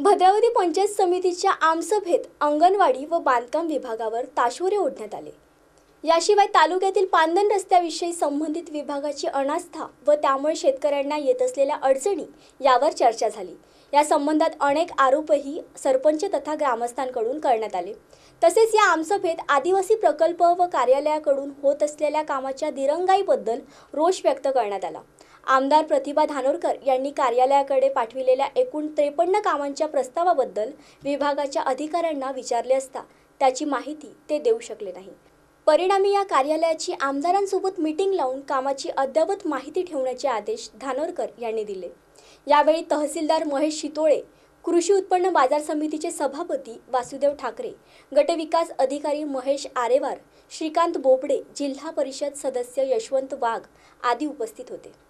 भद्रावती पंचायत समितीच्या आमसभेत अंगणवाडी व बांधकाम विभागावर ताशुरे ओढण्यात आले याशिवाय तालुक्यातील पांदन रस्त्याविषयी संबंधित विभागाची अनास्था व त्यामुळे शेतकऱ्यांना येत असलेल्या अडचणी यावर चर्चा झाली या संबंधात अनेक आरोपही सरपंच तथा ग्रामस्थांकडून करण्यात आले तसेच या आमसभेत आदिवासी प्रकल्प व कार्यालयाकडून होत असलेल्या कामाच्या दिरंगाईबद्दल रोष व्यक्त करण्यात आला आमदार प्रतिभा धानोरकर यांनी कार्यालयाकडे पाठविलेल्या एकूण त्रेपन्न कामांच्या प्रस्तावाबद्दल विभागाच्या अधिकाऱ्यांना विचारले असता त्याची माहिती ते देऊ शकले नाही परिणामी या कार्यालयाची आमदारांसोबत मीटिंग लावून कामाची अद्ययावत माहिती ठेवण्याचे आदेश धानोरकर यांनी दिले यावेळी तहसीलदार महेश शितोळे कृषी उत्पन्न बाजार समितीचे सभापती वासुदेव ठाकरे गटविकास अधिकारी महेश आरेवार श्रीकांत बोबडे जिल्हा परिषद सदस्य यशवंत वाघ आदी उपस्थित होते